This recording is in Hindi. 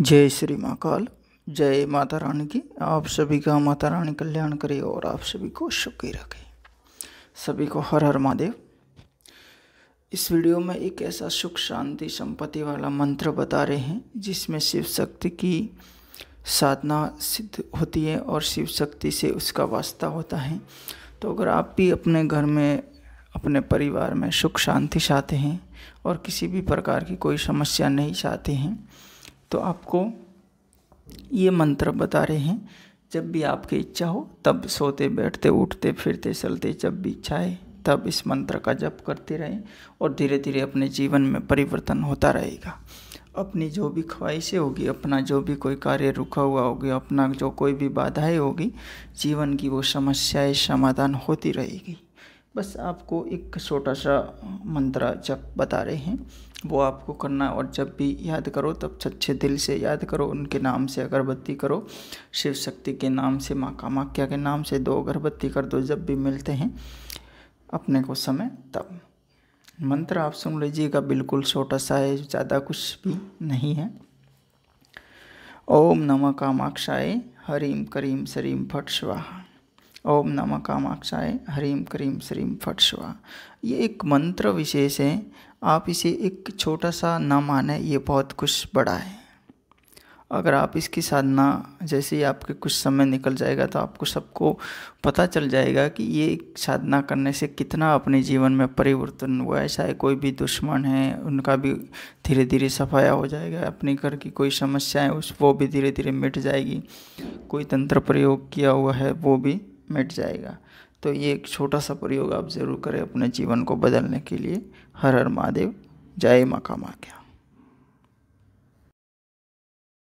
जय श्री महाकाल जय माता रानी की आप सभी का माता रानी कल्याण करे और आप सभी को सुखी रखे सभी को हर हर महादेव इस वीडियो में एक ऐसा सुख शांति संपत्ति वाला मंत्र बता रहे हैं जिसमें शिव शक्ति की साधना सिद्ध होती है और शिव शक्ति से उसका वास्ता होता है तो अगर आप भी अपने घर में अपने परिवार में सुख शांति चाहते हैं और किसी भी प्रकार की कोई समस्या नहीं चाहते हैं तो आपको ये मंत्र बता रहे हैं जब भी आपकी इच्छा हो तब सोते बैठते उठते फिरते चलते जब भी इच्छा है तब इस मंत्र का जप करते रहें और धीरे धीरे अपने जीवन में परिवर्तन होता रहेगा अपनी जो भी ख्वाहिशें होगी अपना जो भी कोई कार्य रुका हुआ होगी अपना जो कोई भी बाधाएं होगी जीवन की वो समस्याएं समाधान होती रहेगी बस आपको एक छोटा सा मंत्र जब बता रहे हैं वो आपको करना है और जब भी याद करो तब सच्चे दिल से याद करो उनके नाम से अगरबत्ती करो शिव शक्ति के नाम से माँ कामाख्या के नाम से दो अगरबत्ती कर दो जब भी मिलते हैं अपने को समय तब मंत्र आप सुन लीजिएगा बिल्कुल छोटा सा है ज़्यादा कुछ भी नहीं है ओम नमः कामाक्षाय हरीम करीम सरीम फट स्वाहा ओम नम कामाक्षाय हरीम करीम श्रीम फट शिवा ये एक मंत्र विशेष है आप इसे एक छोटा सा न माने ये बहुत कुछ बड़ा है अगर आप इसकी साधना जैसे ही आपके कुछ समय निकल जाएगा तो आपको सबको पता चल जाएगा कि ये साधना करने से कितना अपने जीवन में परिवर्तन हुआ है चाहे कोई भी दुश्मन है उनका भी धीरे धीरे सफाया हो जाएगा अपने घर की कोई समस्याएँ उस वो भी धीरे धीरे मिट जाएगी कोई तंत्र प्रयोग किया हुआ है वो भी मिट जाएगा तो ये एक छोटा सा प्रयोग आप ज़रूर करें अपने जीवन को बदलने के लिए हर हर महादेव जय मका का माँ क्या